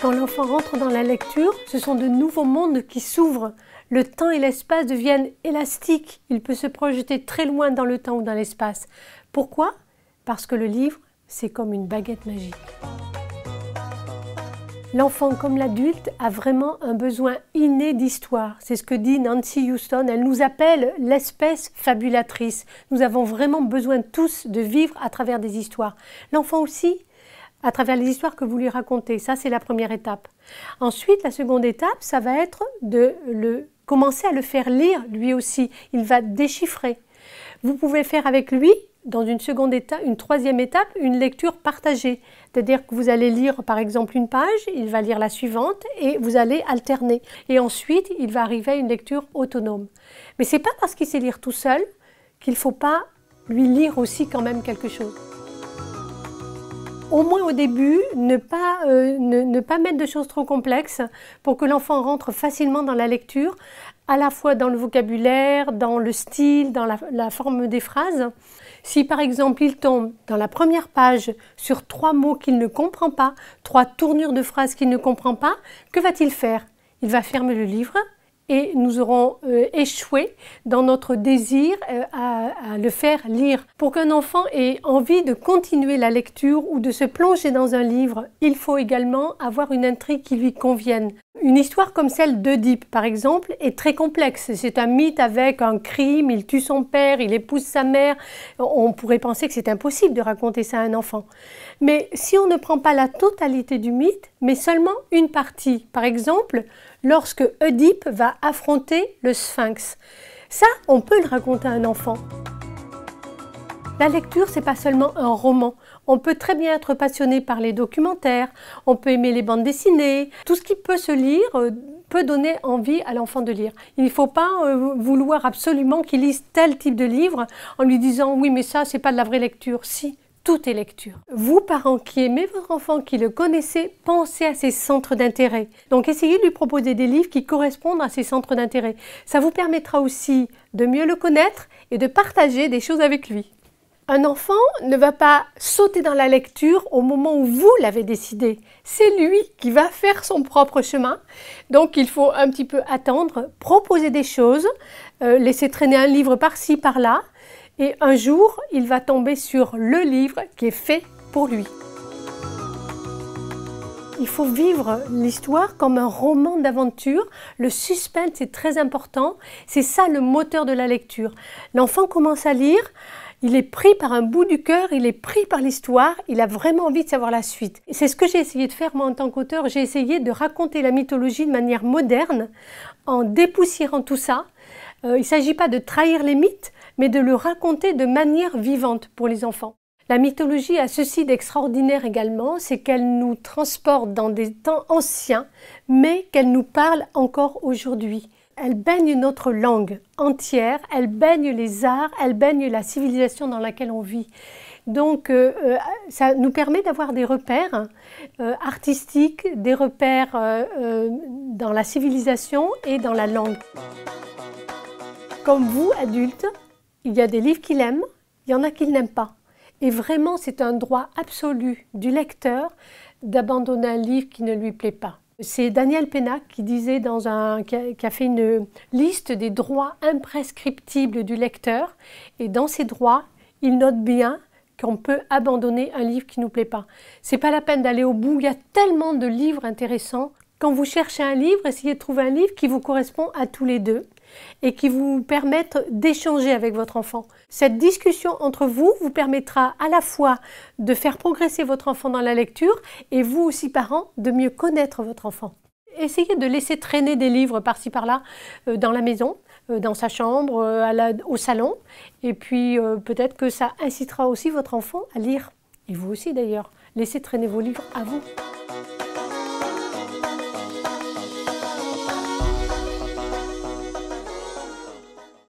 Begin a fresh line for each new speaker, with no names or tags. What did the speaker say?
Quand l'enfant rentre dans la lecture, ce sont de nouveaux mondes qui s'ouvrent. Le temps et l'espace deviennent élastiques. Il peut se projeter très loin dans le temps ou dans l'espace. Pourquoi Parce que le livre, c'est comme une baguette magique. L'enfant comme l'adulte a vraiment un besoin inné d'histoire. C'est ce que dit Nancy Houston. Elle nous appelle l'espèce fabulatrice. Nous avons vraiment besoin tous de vivre à travers des histoires. L'enfant aussi, à travers les histoires que vous lui racontez. Ça, c'est la première étape. Ensuite, la seconde étape, ça va être de le, commencer à le faire lire lui aussi. Il va déchiffrer. Vous pouvez faire avec lui, dans une seconde étape, une troisième étape, une lecture partagée. C'est-à-dire que vous allez lire par exemple une page, il va lire la suivante et vous allez alterner. Et ensuite, il va arriver à une lecture autonome. Mais c'est pas parce qu'il sait lire tout seul qu'il ne faut pas lui lire aussi quand même quelque chose au moins au début, ne pas, euh, pas mettre de choses trop complexes pour que l'enfant rentre facilement dans la lecture, à la fois dans le vocabulaire, dans le style, dans la, la forme des phrases. Si par exemple il tombe dans la première page sur trois mots qu'il ne comprend pas, trois tournures de phrases qu'il ne comprend pas, que va-t-il faire Il va fermer le livre, et nous aurons euh, échoué dans notre désir euh, à, le faire lire. Pour qu'un enfant ait envie de continuer la lecture ou de se plonger dans un livre, il faut également avoir une intrigue qui lui convienne. Une histoire comme celle d'Oedipe, par exemple, est très complexe. C'est un mythe avec un crime, il tue son père, il épouse sa mère. On pourrait penser que c'est impossible de raconter ça à un enfant. Mais si on ne prend pas la totalité du mythe, mais seulement une partie, par exemple, lorsque Oedipe va affronter le sphinx, ça, on peut le raconter à un enfant. La lecture, c'est pas seulement un roman. On peut très bien être passionné par les documentaires, on peut aimer les bandes dessinées. Tout ce qui peut se lire euh, peut donner envie à l'enfant de lire. Il ne faut pas euh, vouloir absolument qu'il lise tel type de livre en lui disant oui mais ça c'est pas de la vraie lecture. Si, tout est lecture. Vous, parents qui aimez votre enfant, qui le connaissez, pensez à ses centres d'intérêt. Donc essayez de lui proposer des livres qui correspondent à ses centres d'intérêt. Ça vous permettra aussi de mieux le connaître et de partager des choses avec lui. Un enfant ne va pas sauter dans la lecture au moment où vous l'avez décidé. C'est lui qui va faire son propre chemin. Donc il faut un petit peu attendre, proposer des choses, euh, laisser traîner un livre par-ci, par-là. Et un jour, il va tomber sur le livre qui est fait pour lui. Il faut vivre l'histoire comme un roman d'aventure. Le suspense est très important. C'est ça le moteur de la lecture. L'enfant commence à lire. Il est pris par un bout du cœur, il est pris par l'histoire, il a vraiment envie de savoir la suite. C'est ce que j'ai essayé de faire moi en tant qu'auteur, j'ai essayé de raconter la mythologie de manière moderne, en dépoussiérant tout ça. Euh, il ne s'agit pas de trahir les mythes, mais de le raconter de manière vivante pour les enfants. La mythologie a ceci d'extraordinaire également, c'est qu'elle nous transporte dans des temps anciens, mais qu'elle nous parle encore aujourd'hui elle baigne notre langue entière, elle baigne les arts, elle baigne la civilisation dans laquelle on vit. Donc, euh, euh, ça nous permet d'avoir des repères euh, artistiques, des repères dans la civilisation et dans la langue. Comme vous, adultes, il y a des livres qu'il aime, il y en a qu'il n'aime pas. Et vraiment, c'est un droit absolu du lecteur d'abandonner un livre qui ne lui plaît pas. C'est Daniel Pénac qui disait dans un, qui a, fait une liste des droits imprescriptibles du lecteur. Et dans ces droits, il note bien qu'on peut abandonner un livre qui ne nous plaît pas. C'est pas la peine d'aller au bout. Il y a tellement de livres intéressants. Quand vous cherchez un livre, essayez de trouver un livre qui vous correspond à tous les deux et qui vous permettent d'échanger avec votre enfant. Cette discussion entre vous vous permettra à la fois de faire progresser votre enfant dans la lecture et vous aussi parents de mieux connaître votre enfant. Essayez de laisser traîner des livres par-ci par-là euh, dans la maison, euh, dans sa chambre, euh, au salon. Et puis peut-être que ça incitera aussi votre enfant à lire. Et vous aussi d'ailleurs. Laissez traîner vos livres à vous.